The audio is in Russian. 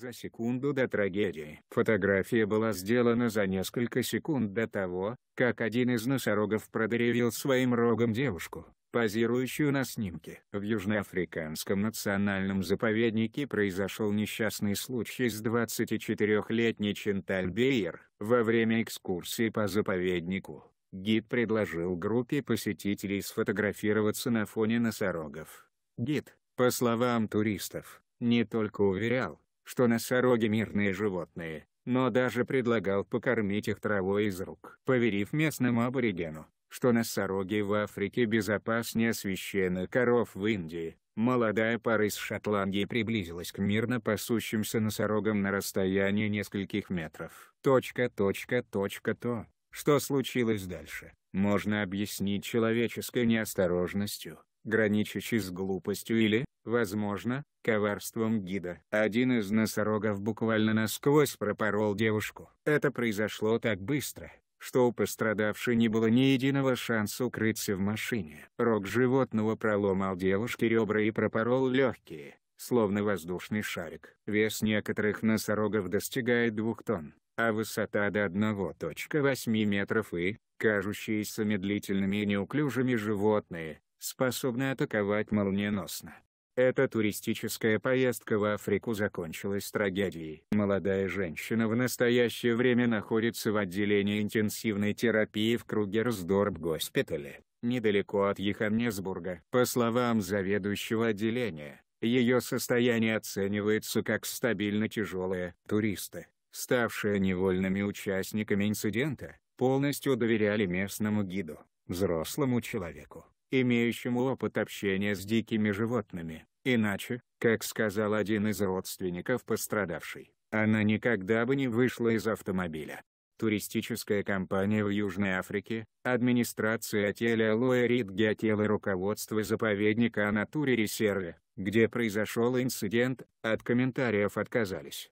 За секунду до трагедии. Фотография была сделана за несколько секунд до того, как один из носорогов продырявил своим рогом девушку, позирующую на снимке. В Южноафриканском национальном заповеднике произошел несчастный случай с 24-летней Ченталь Бейер. Во время экскурсии по заповеднику, гид предложил группе посетителей сфотографироваться на фоне носорогов. Гид, по словам туристов, не только уверял, что носороги мирные животные, но даже предлагал покормить их травой из рук, поверив местному аборигену, что носороги в Африке безопаснее священных коров в Индии. Молодая пара из Шотландии приблизилась к мирно пасущимся носорогам на расстоянии нескольких метров. Точка, точка, точка, то, что случилось дальше, можно объяснить человеческой неосторожностью граничащий с глупостью или, возможно, коварством гида. Один из носорогов буквально насквозь пропорол девушку. Это произошло так быстро, что у пострадавшей не было ни единого шанса укрыться в машине. Рог животного проломал девушке ребра и пропорол легкие, словно воздушный шарик. Вес некоторых носорогов достигает двух тонн, а высота до 1,8 метров и, кажущиеся медлительными и неуклюжими животные, способны атаковать молниеносно. Эта туристическая поездка в Африку закончилась трагедией. Молодая женщина в настоящее время находится в отделении интенсивной терапии в кругерсдорб госпитале недалеко от Йоханнесбурга. По словам заведующего отделения, ее состояние оценивается как стабильно тяжелое. Туристы, ставшие невольными участниками инцидента, полностью доверяли местному гиду, взрослому человеку, имеющему опыт общения с дикими животными, иначе, как сказал один из родственников пострадавшей, она никогда бы не вышла из автомобиля. Туристическая компания в Южной Африке, администрация отеля Алоэ Рид отеля и руководство заповедника Анатури Ресерве, где произошел инцидент, от комментариев отказались.